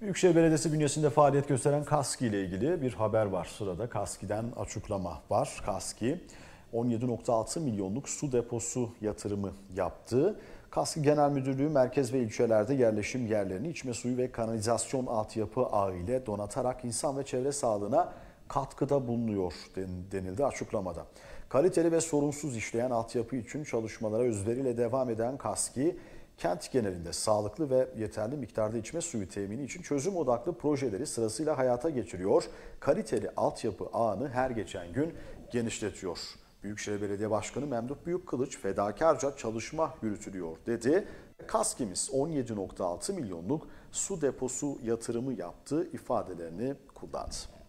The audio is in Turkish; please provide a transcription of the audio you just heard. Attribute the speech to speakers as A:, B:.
A: Büyükşehir Belediyesi bünyesinde faaliyet gösteren KASKİ ile ilgili bir haber var sırada. KASKİ'den açıklama var. KASKİ 17.6 milyonluk su deposu yatırımı yaptı. KASKİ Genel Müdürlüğü merkez ve ilçelerde yerleşim yerlerini içme suyu ve kanalizasyon altyapı ağı ile donatarak insan ve çevre sağlığına katkıda bulunuyor denildi açıklamada. Kaliteli ve sorunsuz işleyen altyapı için çalışmalara özveriyle devam eden KASKİ, kent genelinde sağlıklı ve yeterli miktarda içme suyu temini için çözüm odaklı projeleri sırasıyla hayata geçiriyor. Kaliteli altyapı ağını her geçen gün genişletiyor. Büyükşehir Belediye Başkanı Memduh Büyükkılıç fedakarca çalışma yürütülüyor dedi. Kaskimiz 17.6 milyonluk su deposu yatırımı yaptığı ifadelerini kullandı.